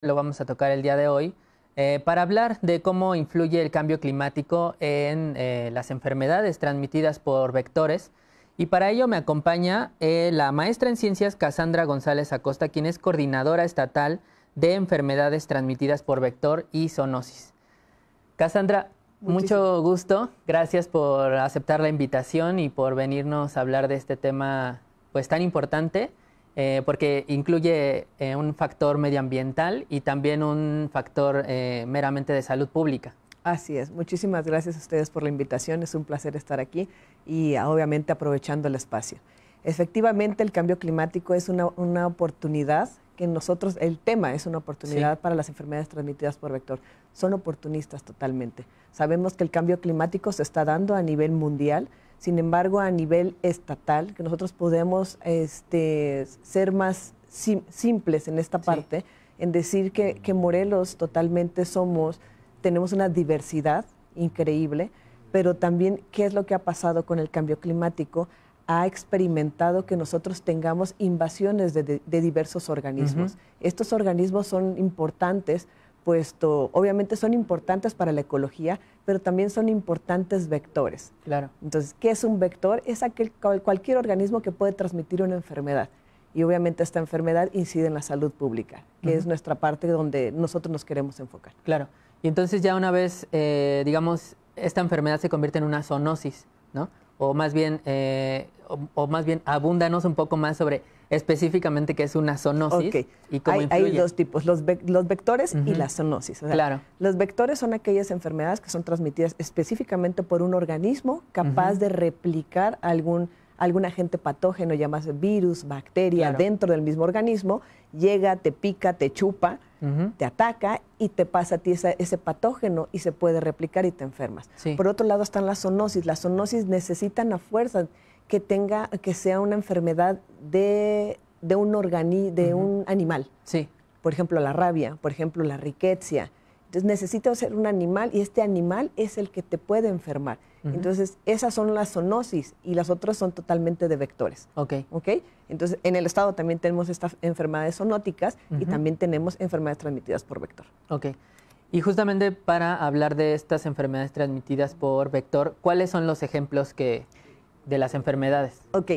lo vamos a tocar el día de hoy, eh, para hablar de cómo influye el cambio climático en eh, las enfermedades transmitidas por vectores. Y para ello me acompaña eh, la maestra en ciencias Cassandra González Acosta, quien es coordinadora estatal de enfermedades transmitidas por vector y zoonosis. Cassandra, mucho gusto. Gracias por aceptar la invitación y por venirnos a hablar de este tema pues tan importante eh, porque incluye eh, un factor medioambiental y también un factor eh, meramente de salud pública. Así es, muchísimas gracias a ustedes por la invitación, es un placer estar aquí y ah, obviamente aprovechando el espacio. Efectivamente, el cambio climático es una, oportunidad que nosotros, el tema es una oportunidad para las enfermedades transmitidas por vector. Son oportunistas totalmente. Sabemos que el cambio climático se está dando a nivel mundial, sin embargo, a nivel estatal, que nosotros podemos este, ser más simples en esta parte, en decir que, que, Morelos totalmente somos, tenemos una diversidad increíble, pero también qué es lo que ha pasado con el cambio climático ha experimentado que nosotros tengamos invasiones de, diversos organismos. Estos organismos son importantes puesto obviamente son importantes para la ecología, pero también son importantes vectores. Claro. Entonces, ¿qué es un vector? Es aquel, cualquier organismo que puede transmitir una enfermedad. Y obviamente esta enfermedad incide en la salud pública, que es nuestra parte donde nosotros nos queremos enfocar. Claro. Y entonces ya una vez, eh, digamos, esta enfermedad se convierte en una zoonosis, ¿no? O más bien, eh, o, o más bien, abúndanos un poco más sobre específicamente que es una zoonosis y hay, dos tipos, los, los vectores y la zoonosis. claro. Los vectores son aquellas enfermedades que son transmitidas específicamente por un organismo capaz de replicar algún algún agente patógeno, llamase virus, bacteria, dentro del mismo organismo, llega, te pica, te chupa, te ataca y te pasa a ti ese patógeno y se puede replicar y te enfermas. Por otro lado están las zoonosis. Las zoonosis necesitan a fuerza que tenga, que sea una enfermedad de, de un de un animal. Sí. Por ejemplo, la rabia, por ejemplo, la riqueza. Entonces necesitas ser un animal y este animal es el que te puede enfermar. Entonces, esas son las zoonosis y las otras son totalmente de vectores. Ok. Ok. Entonces, en el estado también tenemos estas enfermedades zoonóticas y también tenemos enfermedades transmitidas por vector. Ok. Y justamente para hablar de estas enfermedades transmitidas por vector, ¿cuáles son los ejemplos que, de las enfermedades. Ok.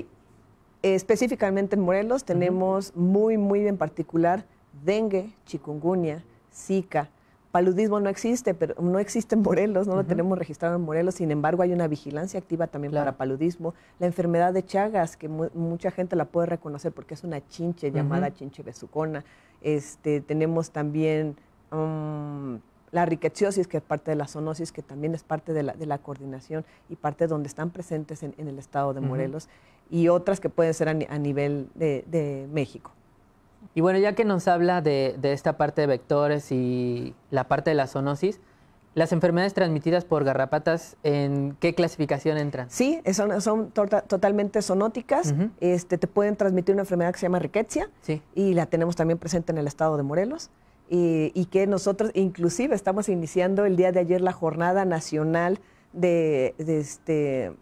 Específicamente en Morelos tenemos muy, muy en particular dengue, chikungunya, zika. Paludismo no existe, pero no existe en Morelos, no lo tenemos registrado en Morelos. Sin embargo, hay una vigilancia activa también para paludismo. La enfermedad de Chagas, que mucha gente la puede reconocer porque es una chinche llamada chinche besucona. Este, tenemos también mm, la riqueciosis, que es parte de la zoonosis, que también es parte de la, coordinación y parte donde están presentes en, el estado de Morelos, y otras que pueden ser a, nivel de, México. Y bueno, ya que nos habla de, esta parte de vectores y la parte de la zoonosis, ¿las enfermedades transmitidas por garrapatas en qué clasificación entran? Sí, son, totalmente zoonóticas. Este, te pueden transmitir una enfermedad que se llama riquecia y la tenemos también presente en el estado de Morelos y, que nosotros inclusive estamos iniciando el día de ayer la jornada nacional de, este,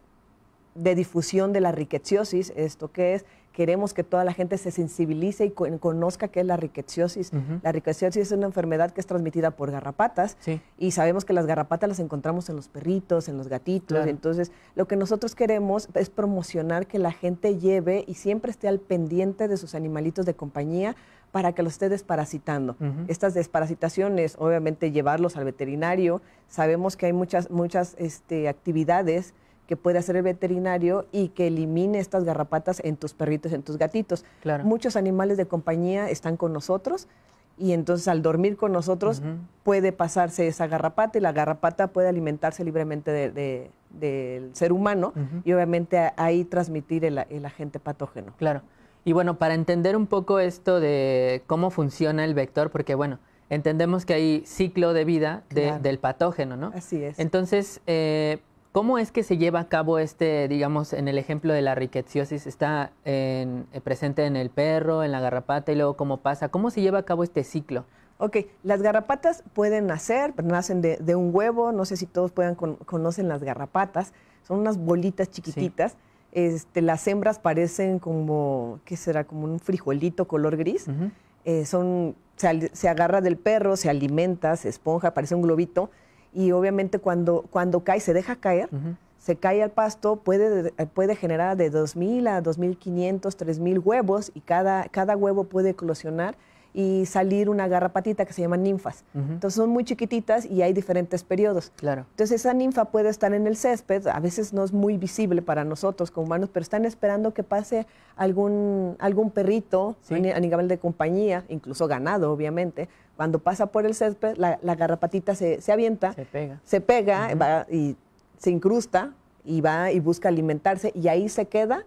de difusión de la riqueciosis esto que es, queremos que toda la gente se sensibilice y conozca qué es la riqueciosis. La riqueciosis es una enfermedad que es transmitida por garrapatas y sabemos que las garrapatas las encontramos en los perritos, en los gatitos. Entonces, lo que nosotros queremos es promocionar que la gente lleve y siempre esté al pendiente de sus animalitos de compañía para que lo esté desparasitando. Estas desparasitaciones, obviamente llevarlos al veterinario, sabemos que hay muchas, muchas este, actividades que puede hacer el veterinario y que elimine estas garrapatas en tus perritos, en tus gatitos. Muchos animales de compañía están con nosotros y entonces al dormir con nosotros puede pasarse esa garrapata y la garrapata puede alimentarse libremente de, del ser humano y obviamente ahí transmitir el, el agente patógeno. Claro. Y bueno, para entender un poco esto de cómo funciona el vector, porque bueno, entendemos que hay ciclo de vida del patógeno, ¿no? Así es. Entonces, eh, ¿cómo es que se lleva a cabo este, digamos, en el ejemplo de la riqueciosis está eh, presente en el perro, en la garrapata y luego cómo pasa? ¿Cómo se lleva a cabo este ciclo? Ok, las garrapatas pueden nacer, nacen de, un huevo, no sé si todos puedan conocen las garrapatas, son unas bolitas chiquititas. Este, las hembras parecen como, ¿qué será? Como un frijolito color gris. Eh, son, se, agarra del perro, se alimenta, se esponja, parece un globito. Y obviamente cuando, cuando cae, se deja caer, se cae al pasto, puede, puede generar de 2.000 a 2.500, 3.000 huevos y cada, cada huevo puede eclosionar y salir una garrapatita que se llama ninfas. Entonces son muy chiquititas y hay diferentes periodos. Claro. Entonces esa ninfa puede estar en el césped, a veces no es muy visible para nosotros como humanos, pero están esperando que pase algún, algún perrito a nivel de compañía, incluso ganado, obviamente. Cuando pasa por el césped, la, garrapatita se, avienta, se pega, se pega va y se incrusta y va y busca alimentarse y ahí se queda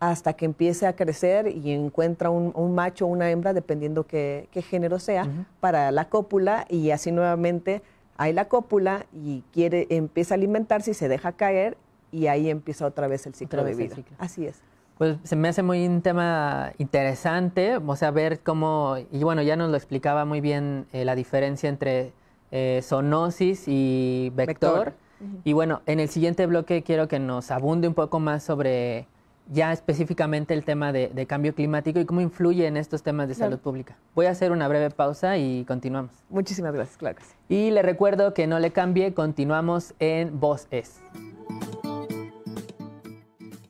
hasta que empiece a crecer y encuentra un, macho o una hembra, dependiendo qué, género sea, para la cópula y así nuevamente hay la cópula y quiere, empieza a alimentarse y se deja caer y ahí empieza otra vez el ciclo de vida. Así es. Pues se me hace muy un tema interesante, o sea, ver cómo, y bueno, ya nos lo explicaba muy bien eh, la diferencia entre eh, zoonosis y vector. Y bueno, en el siguiente bloque quiero que nos abunde un poco más sobre ya específicamente el tema de, cambio climático y cómo influye en estos temas de salud pública. Voy a hacer una breve pausa y continuamos. Muchísimas gracias, claro Y le recuerdo que no le cambie, continuamos en Voz Es.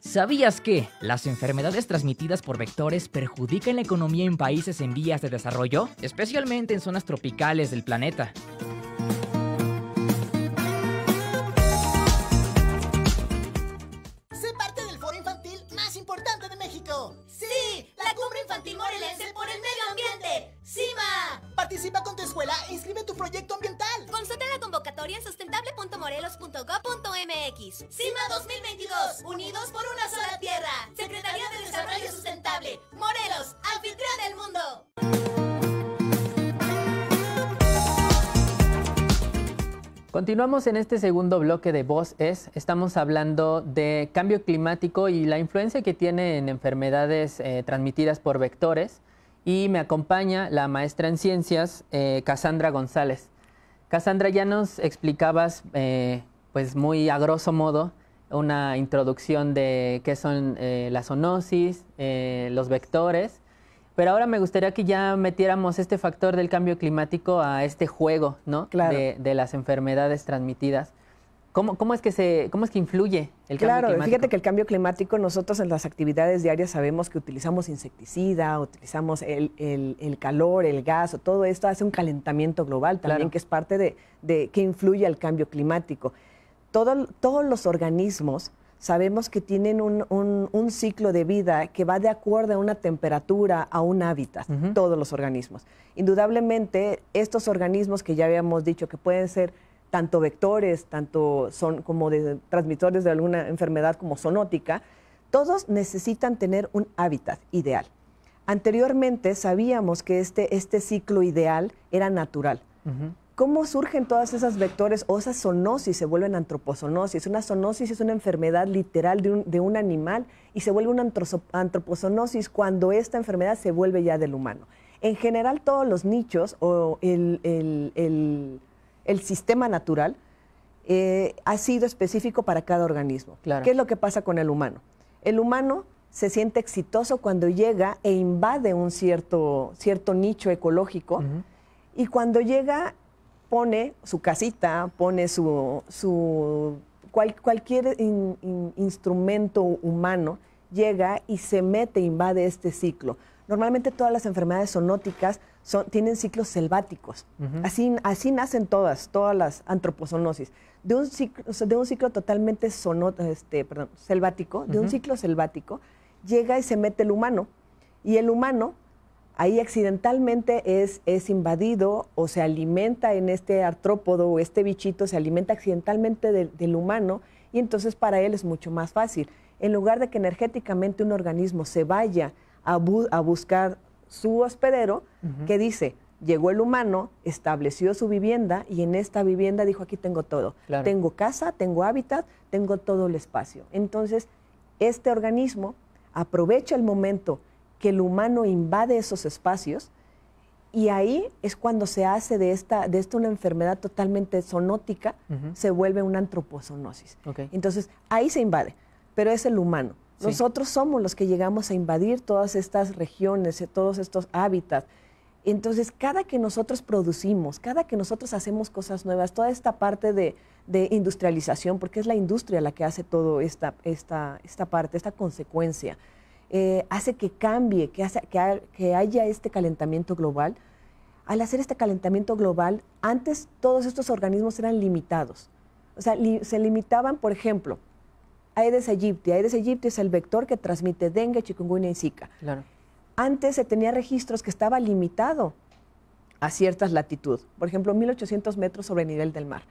¿Sabías que las enfermedades transmitidas por vectores perjudican la economía en países en vías de desarrollo, especialmente en zonas tropicales del planeta? Continuamos en este segundo bloque de Voz Es. Estamos hablando de cambio climático y la influencia que tiene en enfermedades eh, transmitidas por vectores. Y me acompaña la maestra en ciencias, eh, Cassandra González. Cassandra, ya nos explicabas, eh, pues muy a grosso modo, una introducción de qué son las zoonosis, los vectores pero ahora me gustaría que ya metiéramos este factor del cambio climático a este juego, ¿no? Claro. De, las enfermedades transmitidas. ¿Cómo, es que se, ¿Cómo es que influye el cambio climático? Claro, fíjate que el cambio climático, nosotros en las actividades diarias sabemos que utilizamos insecticida, utilizamos el, calor, el gas, todo esto hace un calentamiento global también, que es parte de, que influye al cambio climático. todos los organismos sabemos que tienen un, ciclo de vida que va de acuerdo a una temperatura, a un hábitat, todos los organismos. Indudablemente, estos organismos que ya habíamos dicho que pueden ser tanto vectores, tanto son como transmisores de alguna enfermedad como zoonótica, todos necesitan tener un hábitat ideal. Anteriormente sabíamos que este, este ciclo ideal era natural. ¿Cómo surgen todas esas vectores o esas zoonosis se vuelven antroposonosis? Una zoonosis es una enfermedad literal de un, animal y se vuelve una antroposonosis cuando esta enfermedad se vuelve ya del humano. En general, todos los nichos o el, sistema natural eh, ha sido específico para cada organismo. ¿Qué es lo que pasa con el humano? El humano se siente exitoso cuando llega e invade un cierto, cierto nicho ecológico. Y cuando llega pone su casita, pone su, su cualquier instrumento humano, llega y se mete, invade este ciclo. Normalmente todas las enfermedades sonóticas son, tienen ciclos selváticos. así, así nacen todas, todas las antroposonosis. De un ciclo, de un ciclo totalmente sonótico este, perdón, selvático, de un ciclo selvático, llega y se mete el humano. Y el humano ahí accidentalmente es, es invadido o se alimenta en este artrópodo o este bichito, se alimenta accidentalmente del humano y entonces para él es mucho más fácil. En lugar de que energéticamente un organismo se vaya a, buscar su hospedero, que dice, llegó el humano, estableció su vivienda y en esta vivienda dijo, aquí tengo todo. Tengo casa, tengo hábitat, tengo todo el espacio. Entonces, este organismo aprovecha el momento que el humano invade esos espacios y ahí es cuando se hace de esta, de una enfermedad totalmente zoonótica, se vuelve una antropozoonosis. Entonces, ahí se invade, pero es el humano. Nosotros somos los que llegamos a invadir todas estas regiones, eh, todos estos hábitats. Entonces, cada que nosotros producimos, cada que nosotros hacemos cosas nuevas, toda esta parte de, industrialización, porque es la industria la que hace toda esta, esta, esta parte, esta consecuencia. Eh, hace que cambie, que, que, haya este calentamiento global. Al hacer este calentamiento global, antes todos estos organismos eran limitados. O sea, se limitaban, por ejemplo, Aedes aegypti. Aedes aegypti es el vector que transmite dengue, chikungunya y zika. Antes se tenía registros que estaba limitado a ciertas latitudes, por ejemplo, 1800 metros sobre el nivel del mar.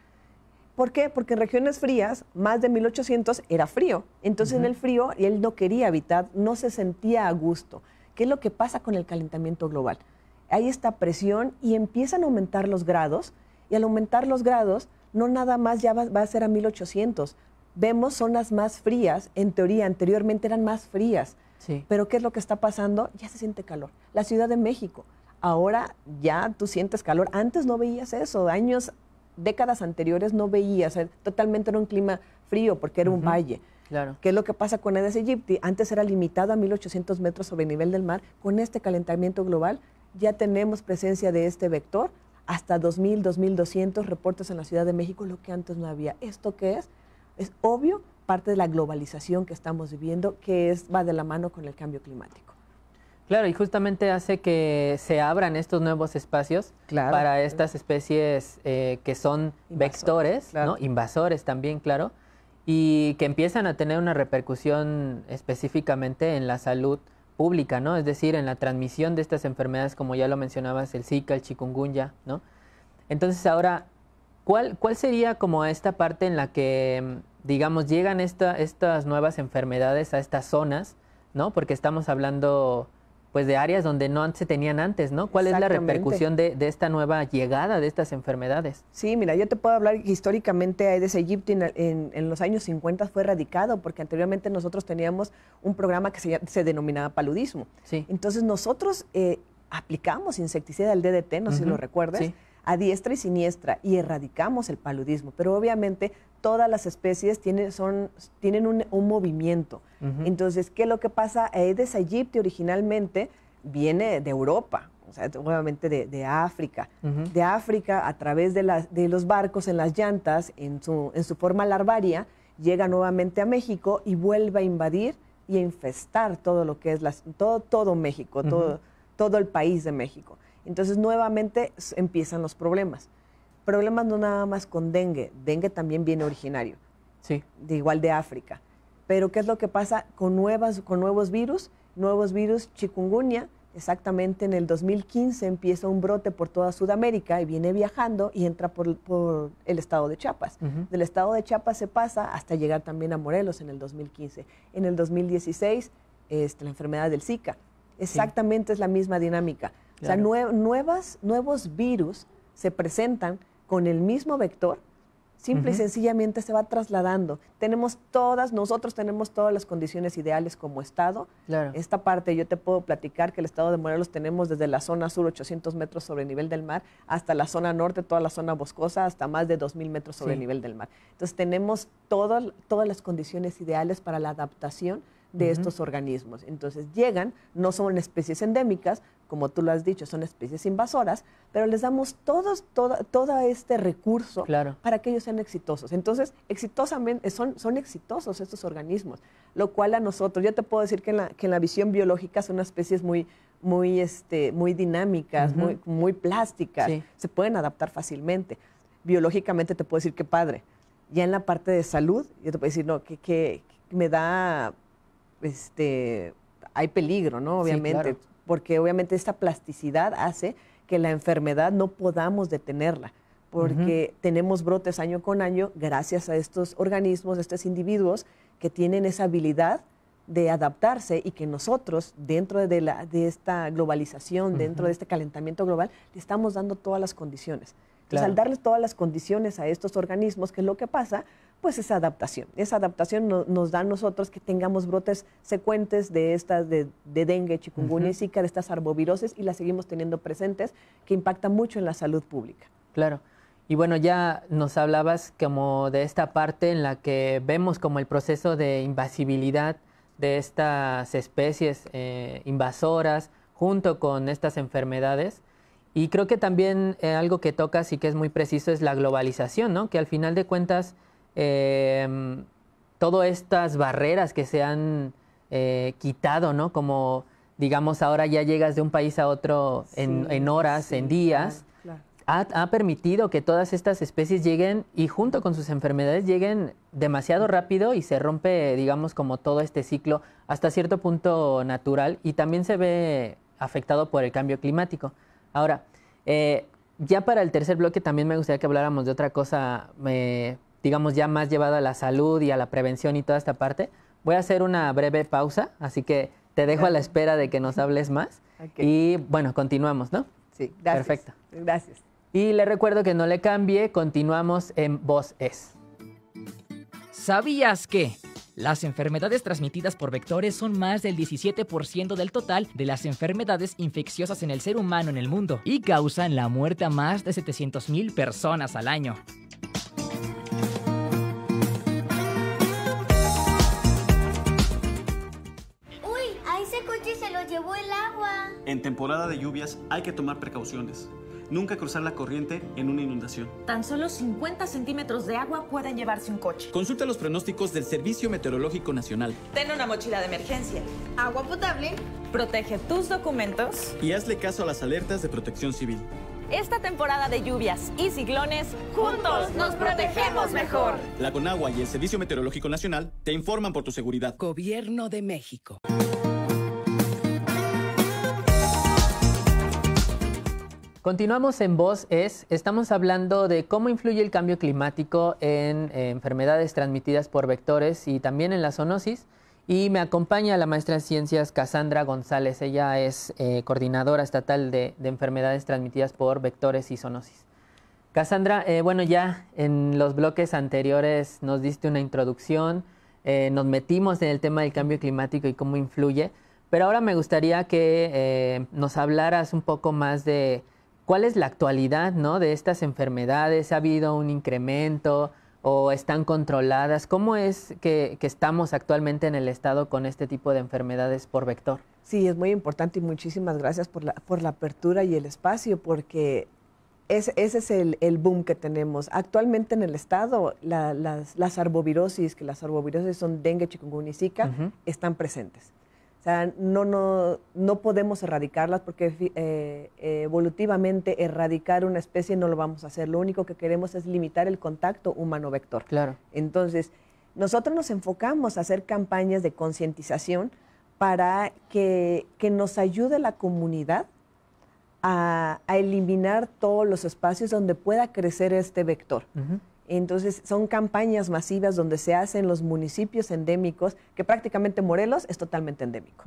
¿Por qué? Porque en regiones frías, más de 1800 era frío. Entonces en el frío él no quería habitar, no se sentía a gusto. ¿Qué es lo que pasa con el calentamiento global? Hay esta presión y empiezan a aumentar los grados y al aumentar los grados no nada más ya va, a ser a 1800. Vemos zonas más frías, en teoría anteriormente eran más frías. Pero ¿qué es lo que está pasando? Ya se siente calor. La Ciudad de México, ahora ya tú sientes calor. Antes no veías eso. Años décadas anteriores no veía, o totalmente era un clima frío porque era un valle. Claro. ¿Qué es lo que pasa con Aedes aegypti? Antes era limitado a 1800 metros sobre el nivel del mar. Con este calentamiento global ya tenemos presencia de este vector hasta 2000, 2200 reportes en la Ciudad de México, lo que antes no había. ¿Esto qué es? Es obvio parte de la globalización que estamos viviendo, que es, va de la mano con el cambio climático. Claro, y justamente hace que se abran estos nuevos espacios para estas especies eh, que son vectores, ¿no? invasores también, claro, y que empiezan a tener una repercusión específicamente en la salud pública, ¿no? Es decir, en la transmisión de estas enfermedades, como ya lo mencionabas, el Zika, el chikungunya, ¿no? Entonces ahora, ¿cuál, cuál sería como esta parte en la que, digamos, llegan esta, estas nuevas enfermedades a estas zonas, ¿no? Porque estamos hablando pues de áreas donde no se tenían antes, ¿no? ¿Cuál es la repercusión de, esta nueva llegada de estas enfermedades? Sí, mira, yo te puedo hablar históricamente de ese en, en, en, los años 50 fue erradicado porque anteriormente nosotros teníamos un programa que se, denominaba paludismo. Sí. Entonces nosotros eh, aplicamos insecticida al DDT, no sé si lo recuerdas a diestra y siniestra y erradicamos el paludismo, pero obviamente todas las especies tienen, son, tienen un, movimiento. Entonces, ¿qué es lo que pasa? Aedes aegypti originalmente viene de Europa, o sea, obviamente de, África. De África, a través de, los barcos en las llantas, en su, forma larvaria, llega nuevamente a México y vuelve a invadir y a infestar todo lo que es todo, todo México, todo, todo el país de México. Entonces nuevamente empiezan los problemas. Problemas no nada más con dengue, dengue también viene originario, sí. de igual de África. Pero ¿qué es lo que pasa con, nuevos virus? Nuevos virus, chikungunya, exactamente en el 2015 empieza un brote por toda Sudamérica y viene viajando y entra por, el estado de Chiapas. Del estado de Chiapas se pasa hasta llegar también a Morelos en el 2015. En el 2016, este, la enfermedad del Zika. Exactamente es la misma dinámica. O sea, nuevas, nuevos virus se presentan con el mismo vector, simple y sencillamente se va trasladando. Tenemos todas, nosotros tenemos todas las condiciones ideales como Estado. Esta parte yo te puedo platicar que el Estado de Morelos tenemos desde la zona sur 800 metros sobre el nivel del mar hasta la zona norte, toda la zona boscosa, hasta más de 2.000 metros sobre el nivel del mar. Entonces tenemos todas las condiciones ideales para la adaptación de estos organismos. Entonces llegan, no son especies endémicas, como tú lo has dicho, son especies invasoras, pero les damos todos, todo, este recurso para que ellos sean exitosos. Entonces, exitosamente, son, son exitosos estos organismos, lo cual a nosotros, yo te puedo decir que en la, visión biológica son especies muy, muy, este, muy dinámicas, muy, muy plásticas, se pueden adaptar fácilmente. Biológicamente te puedo decir que padre. Ya en la parte de salud, yo te puedo decir, no, que, que, me da, este, hay peligro, ¿no? Obviamente porque obviamente esta plasticidad hace que la enfermedad no podamos detenerla, porque tenemos brotes año con año gracias a estos organismos, a estos individuos que tienen esa habilidad de adaptarse y que nosotros, dentro de, la, esta globalización, dentro de este calentamiento global, le estamos dando todas las condiciones. al darles todas las condiciones a estos organismos, ¿qué es lo que pasa? pues esa adaptación. Esa adaptación nos da a nosotros que tengamos brotes secuentes de estas, de, dengue, chikungunya y de estas arboviroses, y las seguimos teniendo presentes, que impacta mucho en la salud pública. Claro. Y bueno, ya nos hablabas como de esta parte en la que vemos como el proceso de invasibilidad de estas especies eh, invasoras junto con estas enfermedades. Y creo que también eh, algo que tocas y que es muy preciso es la globalización, Que al final de cuentas eh, todas estas barreras que se han eh, quitado, ¿no? Como, digamos, ahora ya llegas de un país a otro en, horas, en días. Ha, permitido que todas estas especies lleguen y junto con sus enfermedades lleguen demasiado rápido y se rompe, digamos, como todo este ciclo hasta cierto punto natural y también se ve afectado por el cambio climático. Ahora, eh, ya para el tercer bloque también me gustaría que habláramos de otra cosa eh, digamos, ya más llevada a la salud y a la prevención y toda esta parte, voy a hacer una breve pausa, así que te dejo a la espera de que nos hables más. Y bueno, continuamos, ¿no? Sí, gracias. Perfecto. Gracias. Y le recuerdo que no le cambie, continuamos en Voz Es. ¿Sabías que? Las enfermedades transmitidas por vectores son más del 17% del total de las enfermedades infecciosas en el ser humano en el mundo y causan la muerte a más de 700.000 personas al año. llevó el agua. En temporada de lluvias hay que tomar precauciones. Nunca cruzar la corriente en una inundación. Tan solo 50 centímetros de agua pueden llevarse un coche. Consulta los pronósticos del Servicio Meteorológico Nacional. Ten una mochila de emergencia. Agua potable. Protege tus documentos. Y hazle caso a las alertas de protección civil. Esta temporada de lluvias y ciclones, juntos nos protegemos mejor. La Conagua y el Servicio Meteorológico Nacional te informan por tu seguridad. Gobierno de México. Continuamos en Voz Es, estamos hablando de cómo influye el cambio climático en eh, enfermedades transmitidas por vectores y también en la zoonosis. Y me acompaña la maestra en ciencias Cassandra González. Ella es eh, coordinadora estatal de, enfermedades transmitidas por vectores y zoonosis. Cassandra, eh, bueno, ya en los bloques anteriores nos diste una introducción, nos metimos en el tema del cambio climático y cómo influye, pero ahora me gustaría que nos hablaras un poco más de cuál es la actualidad de estas enfermedades, ha habido un incremento o están controladas, ¿cómo es que, estamos actualmente en el Estado con este tipo de enfermedades por vector? Sí, es muy importante y muchísimas gracias por la, por la apertura y el espacio, porque ese es el, boom que tenemos. Actualmente en el estado, las, las arbovirosis, que las arbovirosis son dengue, chikungunya y zika, están presentes. O sea, no, no, no podemos erradicarlas porque eh, eh, evolutivamente erradicar una especie no lo vamos a hacer. Lo único que queremos es limitar el contacto humano-vector. Claro. Entonces, nosotros nos enfocamos a hacer campañas de concientización para que, nos ayude la comunidad a, eliminar todos los espacios donde pueda crecer este vector. Entonces son campañas masivas donde se hacen los municipios endémicos, que prácticamente Morelos es totalmente endémico.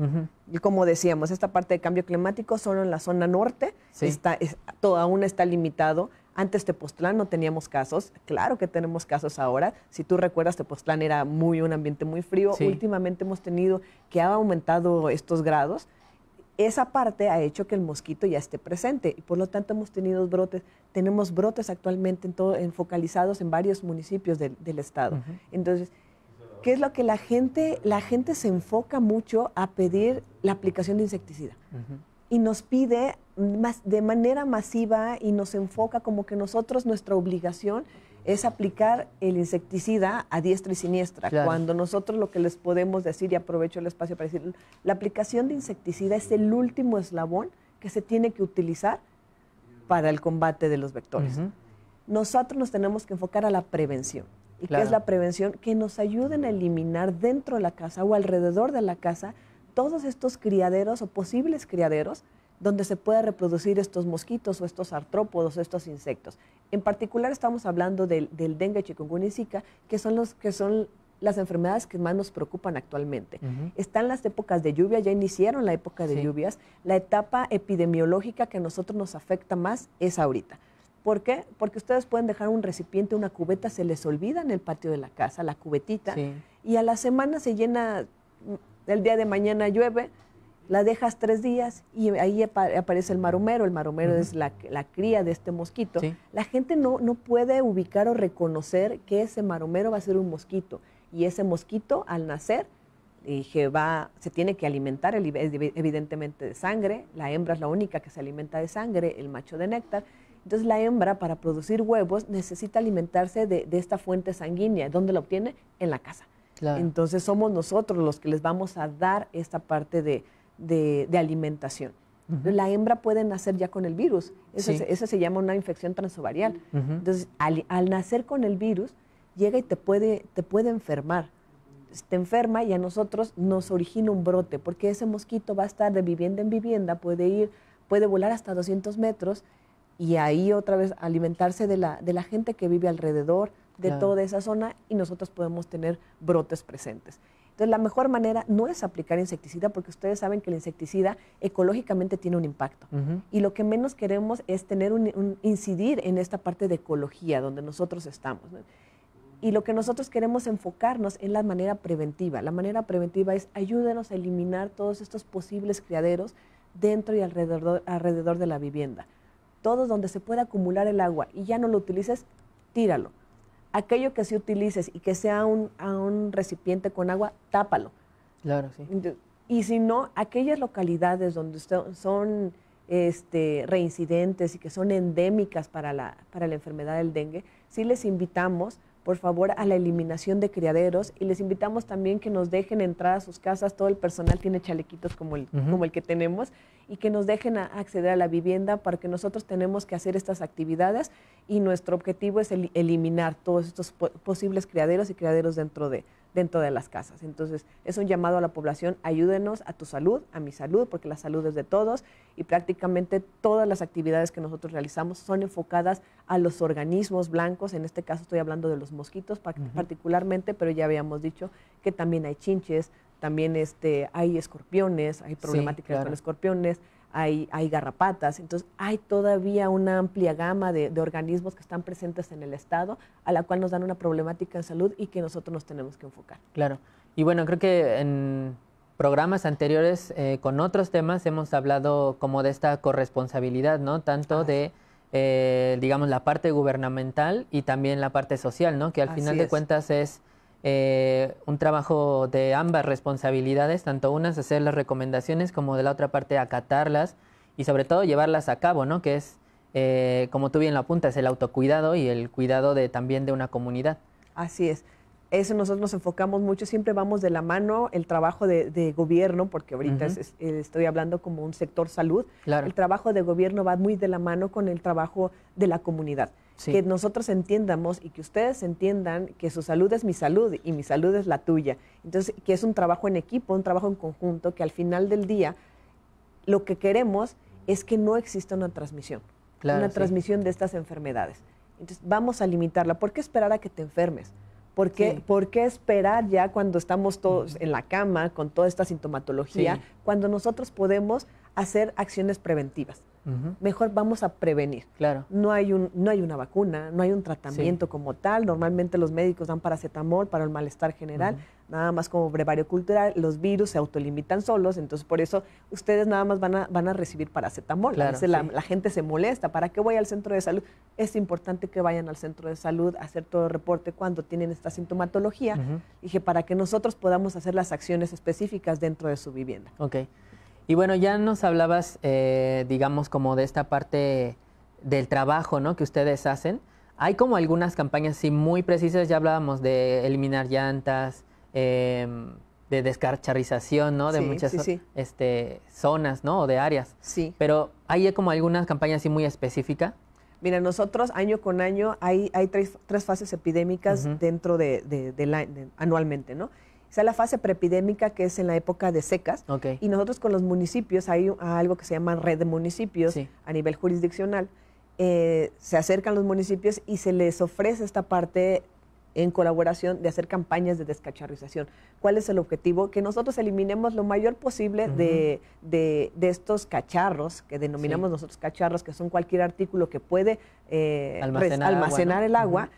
Y como decíamos, esta parte de cambio climático solo en la zona norte está, todo aún está limitado antes Tepoztlán no teníamos casos, claro que tenemos casos ahora. Si tú recuerdas, Tepoztlán era muy un ambiente muy frío. Últimamente hemos tenido que ha aumentado estos grados esa parte ha hecho que el mosquito ya esté presente y por lo tanto hemos tenido brotes, tenemos brotes actualmente en todo, en, focalizados en varios municipios del, estado. Entonces, ¿qué es lo que la gente, la gente se enfoca mucho a pedir la aplicación de insecticida? Y nos pide más, de manera masiva y nos enfoca como que nosotros, nuestra obligación es aplicar el insecticida a diestra y siniestra. Cuando nosotros lo que les podemos decir, y aprovecho el espacio para decir, la aplicación de insecticida es el último eslabón que se tiene que utilizar para el combate de los vectores. Nosotros nos tenemos que enfocar a la prevención. ¿Y qué es la prevención? Que nos ayuden a eliminar dentro de la casa o alrededor de la casa todos estos criaderos o posibles criaderos donde se puede reproducir estos mosquitos o estos artrópodos o estos insectos. En particular estamos hablando del, dengue, chikungunya y zika, que son, los, que son las enfermedades que más nos preocupan actualmente. Están las épocas de lluvia, ya iniciaron la época de lluvias. La etapa epidemiológica que a nosotros nos afecta más es ahorita. ¿Por qué? Porque ustedes pueden dejar un recipiente, una cubeta, se les olvida en el patio de la casa, la cubetita, y a la semana se llena, el día de mañana llueve, la dejas tres días y ahí aparece el maromero. El maromero es la, cría de este mosquito. La gente no, no puede ubicar o reconocer que ese maromero va a ser un mosquito. Y ese mosquito, al nacer, se tiene que alimentar evidentemente de sangre. La hembra es la única que se alimenta de sangre, el macho de néctar. Entonces la hembra para producir huevos necesita alimentarse de, esta fuente sanguínea. ¿Dónde la obtiene? En la casa. Entonces somos nosotros los que les vamos a dar esta parte de, de, alimentación. La hembra puede nacer ya con el virus. Eso, se, llama una infección transovarial. Entonces, al, nacer con el virus, llega y te puede, te puede enfermar. Te enferma y a nosotros nos origina un brote, porque ese mosquito va a estar de vivienda en vivienda, puede ir, puede volar hasta 200 metros y ahí otra vez alimentarse de la, de la gente que vive alrededor de toda esa zona y nosotros podemos tener brotes presentes. Entonces, la mejor manera no es aplicar insecticida, porque ustedes saben que el insecticida ecológicamente tiene un impacto. Y lo que menos queremos es tener un, incidir en esta parte de ecología donde nosotros estamos. Y lo que nosotros queremos enfocarnos en la manera preventiva. La manera preventiva es ayúdenos a eliminar todos estos posibles criaderos dentro y alrededor, alrededor de la vivienda. Todos donde se pueda acumular el agua y ya no lo utilices, tíralo aquello que sí utilices y que sea un, a un recipiente con agua, tápalo. Claro, sí. Y si no, aquellas localidades donde son este, reincidentes y que son endémicas para la, para la enfermedad del dengue, sí les invitamos por favor, a la eliminación de criaderos y les invitamos también que nos dejen entrar a sus casas, todo el personal tiene chalequitos como el, como el que tenemos, y que nos dejen acceder a la vivienda para que nosotros tenemos que hacer estas actividades y nuestro objetivo es eliminar todos estos posibles criaderos y criaderos dentro de, dentro de las casas. Entonces, es un llamado a la población, ayúdenos a tu salud, a mi salud, porque la salud es de todos y prácticamente todas las actividades que nosotros realizamos son enfocadas a los organismos blancos, en este caso estoy hablando de los mosquitos particularmente, pero ya habíamos dicho que también hay chinches, también este, hay escorpiones, hay problemáticas con escorpiones, hay, garrapatas, entonces hay todavía una amplia gama de, organismos que están presentes en el Estado, a la cual nos dan una problemática de salud y que nosotros nos tenemos que enfocar. Claro, y bueno, creo que en programas anteriores eh, con otros temas hemos hablado como de esta corresponsabilidad, ¿no? Tanto de... Eh, digamos, la parte gubernamental y también la parte social, ¿no? Que al final de cuentas es eh, un trabajo de ambas responsabilidades, tanto unas hacer las recomendaciones como de la otra parte acatarlas y sobre todo llevarlas a cabo, ¿no? Que es, eh, como tú bien lo apuntas, el autocuidado y el cuidado de, también de una comunidad. Así es. Eso nosotros nos enfocamos mucho, siempre vamos de la mano el trabajo de, gobierno, porque ahorita estoy hablando como un sector salud. El trabajo de gobierno va muy de la mano con el trabajo de la comunidad. Que nosotros entiendamos y que ustedes entiendan que su salud es mi salud y mi salud es la tuya. Entonces, que es un trabajo en equipo, un trabajo en conjunto, que al final del día lo que queremos es que no exista una transmisión, una transmisión de estas enfermedades. Entonces, vamos a limitarla. ¿Por qué esperar a que te enfermes? ¿Por qué, qué, esperar ya cuando estamos todos en la cama con toda esta sintomatología, cuando nosotros podemos hacer acciones preventivas? Mejor vamos a prevenir. Claro. No hay, un, no hay una vacuna, no hay un tratamiento como tal. Normalmente los médicos dan paracetamol para el malestar general, nada más como brevario cultural. Los virus se autolimitan solos, entonces por eso ustedes nada más van a, recibir paracetamol. la, gente se molesta. ¿Para qué voy al centro de salud? Es importante que vayan al centro de salud a hacer todo el reporte cuando tienen esta sintomatología. Dije, para que nosotros podamos hacer las acciones específicas dentro de su vivienda. Ok. Y bueno, ya nos hablabas, eh, digamos, como de esta parte del trabajo, ¿no? Que ustedes hacen. Hay como algunas campañas, sí, muy precisas. Ya hablábamos de eliminar llantas, em, de descarcharización, ¿no? De muchas Este, zonas, ¿no? O de áreas. Sí. Pero hay como algunas campañas así muy específicas. Mira, nosotros año con año hay, hay tres, fases epidémicas dentro de, de la, anualmente, ¿no? Esa es la fase preepidémica que es en la época de secas. Y nosotros con los municipios hay algo que se llama red de municipios a nivel jurisdiccional. Eh, se acercan los municipios y se les ofrece esta parte en colaboración de hacer campañas de descacharrización. ¿Cuál es el objetivo? Que nosotros eliminemos lo mayor posible de, de, estos cacharros, que denominamos nosotros cacharros, que son cualquier artículo que puede eh, almacenar, el agua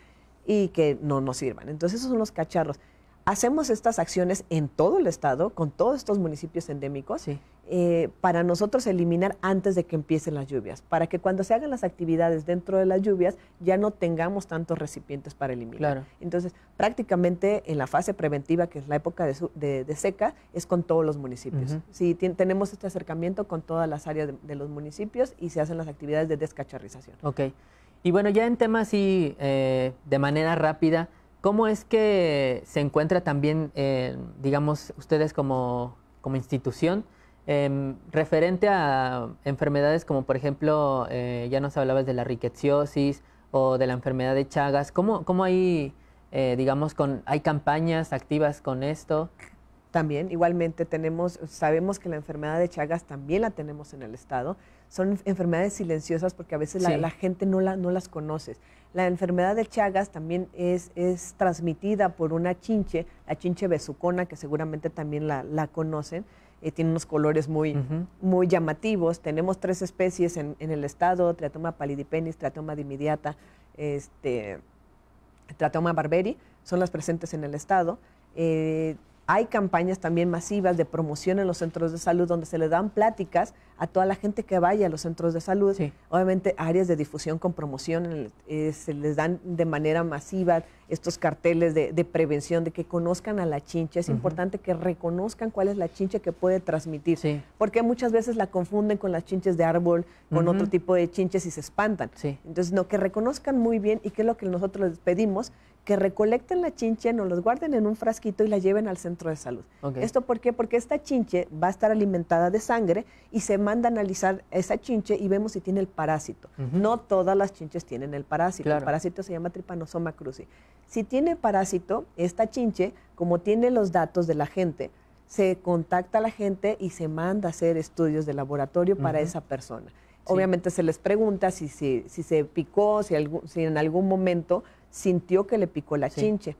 y que no nos sirvan. Entonces esos son los cacharros. Hacemos estas acciones en todo el estado, con todos estos municipios endémicos, eh, para nosotros eliminar antes de que empiecen las lluvias, para que cuando se hagan las actividades dentro de las lluvias ya no tengamos tantos recipientes para eliminar. Entonces, prácticamente en la fase preventiva, que es la época de, seca, es con todos los municipios. Si sí, tenemos este acercamiento con todas las áreas de, los municipios y se hacen las actividades de descacharrización. Ok. Y bueno, ya en temas y eh, de manera rápida, ¿Cómo es que se encuentra también, eh, digamos, ustedes como, institución, em, referente a enfermedades como, por ejemplo, eh, ya nos hablabas de la riqueciosis o de la enfermedad de Chagas? ¿Cómo, cómo hay, eh, digamos, con, hay campañas activas con esto? También, igualmente, tenemos, sabemos que la enfermedad de Chagas también la tenemos en el Estado. Son enfermedades silenciosas porque a veces la, gente no, la, no las conoce. La enfermedad de Chagas también es, es transmitida por una chinche, la chinche besucona, que seguramente también la, conocen. Eh, tiene unos colores muy, muy llamativos. Tenemos tres especies en, el estado, Triatoma palidipenis, Triatoma dimidiata, este, Triatoma barberi, son las presentes en el estado. Eh, hay campañas también masivas de promoción en los centros de salud donde se le dan pláticas a toda la gente que vaya a los centros de salud. Obviamente áreas de difusión con promoción eh, se les dan de manera masiva estos carteles de, prevención, de que conozcan a la chincha. Es importante que reconozcan cuál es la chincha que puede transmitir, porque muchas veces la confunden con las chinches de árbol, con otro tipo de chinches y se espantan. Entonces, no, que reconozcan muy bien y qué es lo que nosotros les pedimos, que recolecten la chinche, nos los guarden en un frasquito y la lleven al centro de salud. ¿Esto por qué? Porque esta chinche va a estar alimentada de sangre y se manda a analizar esa chinche y vemos si tiene el parásito. No todas las chinches tienen el parásito. El parásito se llama tripanosoma cruzi. Si tiene parásito, esta chinche, como tiene los datos de la gente, se contacta a la gente y se manda a hacer estudios de laboratorio para esa persona. Obviamente se les pregunta si, si se picó, si en algún momento sintió que le picó la chinche.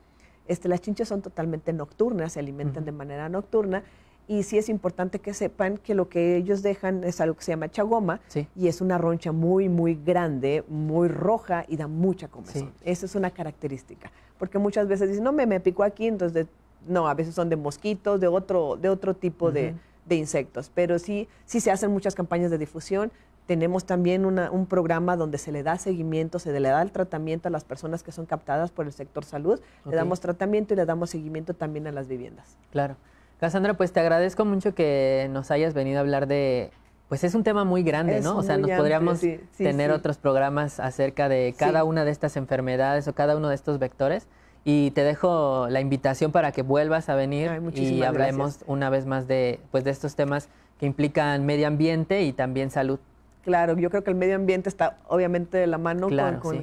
Este, las chinches son totalmente nocturnas, se alimentan de manera nocturna y sí es importante que sepan que lo que ellos dejan es algo que se llama chagoma y es una roncha muy, muy grande, muy roja y da mucha comezón. Esa es una característica, porque muchas veces dicen, no, me, me picó aquí, entonces, no, a veces son de mosquitos, de otro, de otro tipo de, de insectos, pero sí, sí se hacen muchas campañas de difusión, tenemos también un programa donde se le da seguimiento, se le da el tratamiento a las personas que son captadas por el sector salud. Le damos tratamiento y le damos seguimiento también a las viviendas. Claro. Cassandra, pues te agradezco mucho que nos hayas venido a hablar de... Pues es un tema muy grande, ¿no? O sea, nos podríamos tener otros programas acerca de cada una de estas enfermedades o cada uno de estos vectores. Y te dejo la invitación para que vuelvas a venir y hablemos una vez más de, pues, de estos temas que implican medio ambiente y también salud. Claro, yo creo que el medio ambiente está obviamente de la mano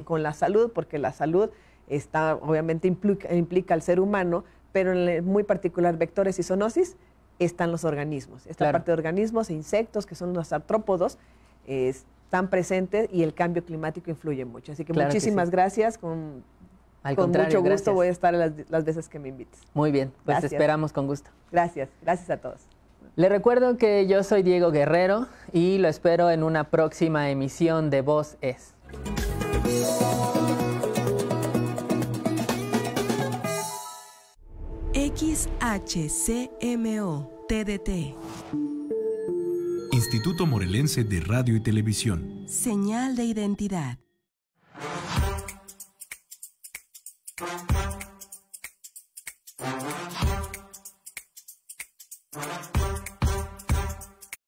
con, la salud, porque la salud está obviamente implica, al ser humano, pero en el muy particular vectores y zoonosis están los organismos. Esta parte de organismos e insectos, que son los artrópodos, están presentes y el cambio climático influye mucho. Así que muchísimas gracias. Con, mucho gusto voy a estar las, veces que me invites. Muy bien, pues esperamos con gusto. Gracias, gracias a todos. Le recuerdo que yo soy Diego Guerrero y lo espero en una próxima emisión de Voz Es. XHCMO TDT. Instituto Morelense de Radio y Televisión. Señal de identidad.